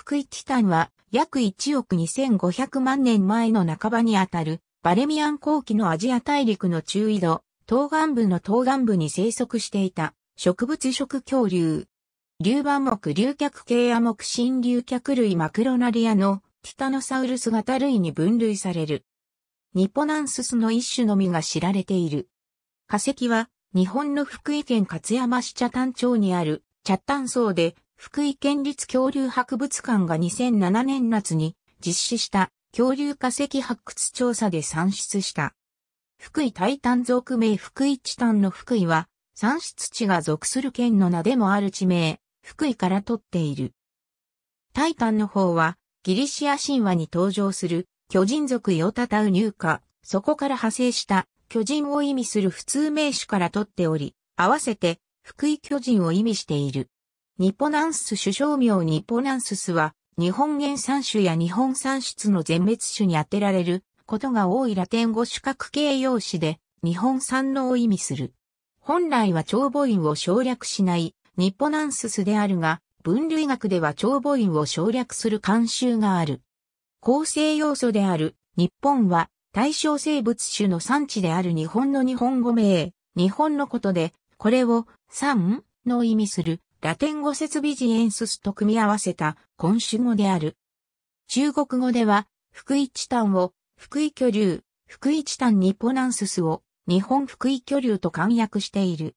福井チタンは約1億2500万年前の半ばにあたるバレミアン後期のアジア大陸の中緯度、東岸部の東岸部に生息していた植物食恐竜。竜板木竜脚系亜木新竜脚類マクロナリアのティタノサウルス型類に分類される。ニポナンススの一種のみが知られている。化石は日本の福井県勝山市茶炭町にある茶炭層で福井県立恐竜博物館が2007年夏に実施した恐竜化石発掘調査で算出した。福井タイタン属名福井チタンの福井は、産出地が属する県の名でもある地名、福井から取っている。タイタンの方は、ギリシア神話に登場する巨人族ヨタタウニューカ、そこから派生した巨人を意味する普通名詞から取っており、合わせて福井巨人を意味している。ニポナンス種商名ニポナンススは、日本原産種や日本産出の全滅種に当てられることが多いラテン語主格形容詞で、日本産のを意味する。本来は長母音を省略しないニポナンススであるが、分類学では長母音を省略する慣習がある。構成要素である日本は対象生物種の産地である日本の日本語名、日本のことで、これを産の意味するラテン語設備ジエンススと組み合わせた今種語である。中国語では、福井チタンを、福井巨留、福井チタンニポナンススを、日本福井巨留と簡約している。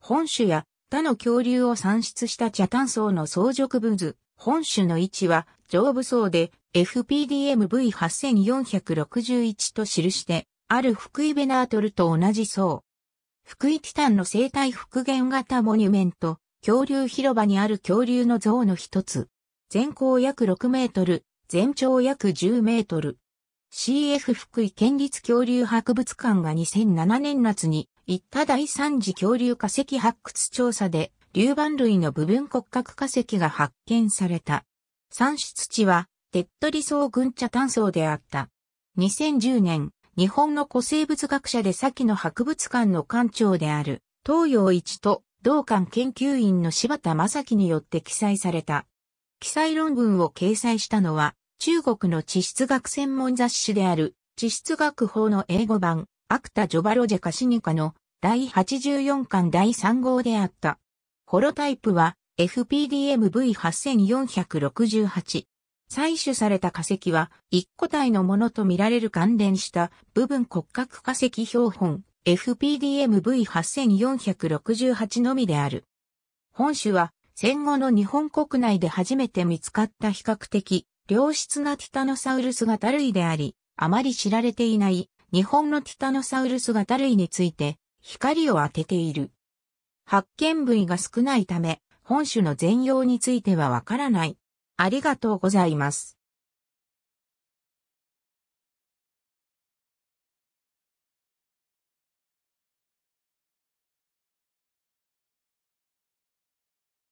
本種や他の恐竜を産出した茶炭層の相続図、本種の位置は上部層で FPDMV8461 と記して、ある福井ベナートルと同じ層。福井ティタンの生態復元型モニュメント、恐竜広場にある恐竜の像の一つ。全高約6メートル、全長約10メートル。CF 福井県立恐竜博物館が2007年夏に行った第三次恐竜化石発掘調査で流板類の部分骨格化石が発見された。産出地は、手っ取り層群茶炭層であった。2010年、日本の古生物学者で先の博物館の館長である、東洋一と同館研究員の柴田正樹によって記載された。記載論文を掲載したのは、中国の地質学専門雑誌である、地質学法の英語版、アクタ・ジョバロジェ・カシニカの第84巻第3号であった。ホロタイプは FPDMV8468。採取された化石は、一個体のものとみられる関連した部分骨格化石標本、FPDMV8468 のみである。本種は戦後の日本国内で初めて見つかった比較的良質なティタノサウルス型類であり、あまり知られていない日本のティタノサウルス型類について光を当てている。発見部位が少ないため、本種の全容についてはわからない。ありがとうございます。